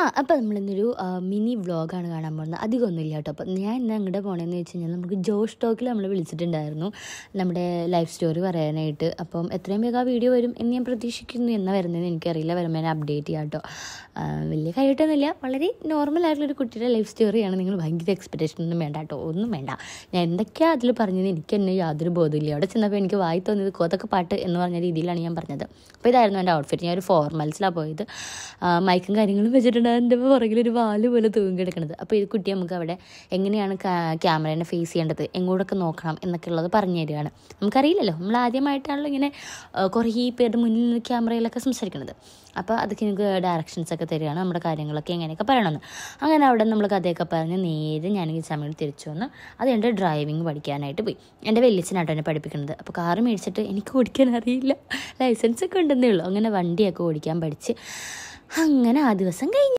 ആ അപ്പം നമ്മളിന്നൊരു മിനി വ്ളോഗാണ് കാണാൻ പോകുന്നത് അധികമൊന്നുമില്ല കേട്ടോ അപ്പോൾ ഞാൻ ഇന്ന് അങ്ങോട്ട് പോകണമെന്ന് വെച്ച് കഴിഞ്ഞാൽ നമുക്ക് ജോഷ് ടോക്കിൽ നമ്മൾ വിളിച്ചിട്ടുണ്ടായിരുന്നു നമ്മുടെ ലൈഫ് സ്റ്റോറി പറയാനായിട്ട് അപ്പം എത്രയും വേഗം ആ വീഡിയോ വരും എന്ന് ഞാൻ പ്രതീക്ഷിക്കുന്നു എന്നാ വരുന്നതെന്ന് എനിക്കറിയില്ല വരുമ്പോൾ ഞാൻ അപ്ഡേറ്റ് ചെയ്യാം കേട്ടോ വലിയ കഴിയട്ടൊന്നുമില്ല വളരെ നോർമൽ ഒരു കുട്ടിയുടെ ലൈഫ് സ്റ്റോറിയാണ് നിങ്ങൾ ഭയങ്കര എക്സ്പെക്ടേഷൻ ഒന്നും വേണ്ട കേട്ടോ ഒന്നും വേണ്ട ഞാൻ എന്തൊക്കെയാണ് അതിൽ പറഞ്ഞത് എനിക്ക് എന്നെ യാതൊരു ബോധമില്ല അവിടെ ചെന്നപ്പോൾ എനിക്ക് വായി തോന്നിയത് കോതൊക്കെ പാട്ട് എന്ന് പറഞ്ഞ രീതിയിലാണ് ഞാൻ പറഞ്ഞത് അപ്പോൾ ഇതായിരുന്നു എൻ്റെ ഔട്ട്ഫിറ്റ് ഞാൻ ഒരു ഫോർമൽസിലാണ് പോയത് മൈക്കും കാര്യങ്ങളും വെച്ചിട്ടുണ്ട് പുറകിൽ ഒരു വാല് പോലെ തൂങ്ങി കിടക്കുന്നത് അപ്പോൾ ഈ കുട്ടി നമുക്ക് അവിടെ എങ്ങനെയാണ് ക്യാമറേനെ ഫേസ് ചെയ്യേണ്ടത് എങ്ങോട്ടൊക്കെ നോക്കണം എന്നൊക്കെ ഉള്ളത് പറഞ്ഞു തരികയാണ് നമുക്കറിയില്ലല്ലോ നമ്മൾ ആദ്യമായിട്ടാണല്ലോ ഇങ്ങനെ കുറേ പേരുടെ മുന്നിൽ നിന്ന് ക്യാമറയിലൊക്കെ സംസാരിക്കുന്നത് അപ്പോൾ അതൊക്കെ എനിക്ക് ഡയറക്ഷൻസ് ഒക്കെ തരികയാണ് നമ്മുടെ കാര്യങ്ങളൊക്കെ എങ്ങനെയൊക്കെ പറയണമെന്ന് അങ്ങനെ അവിടെ നമ്മൾ കഥയൊക്കെ പറഞ്ഞ് നേരെ ഞാൻ ഈ സമയം തിരിച്ചു വന്ന് അത് എൻ്റെ ഡ്രൈവിങ് പഠിക്കാനായിട്ട് പോയി എൻ്റെ വലിയച്ഛനാട്ടോ എന്നെ പഠിപ്പിക്കുന്നത് അപ്പോൾ കാറ് മേടിച്ചിട്ട് എനിക്ക് ഓടിക്കാൻ അറിയില്ല ലൈസൻസ് ഒക്കെ ഉണ്ടെന്നേ ഉള്ളൂ അങ്ങനെ വണ്ടിയൊക്കെ ഓടിക്കാൻ പഠിച്ച് അങ്ങനെ ആ ദിവസം കഴിഞ്ഞു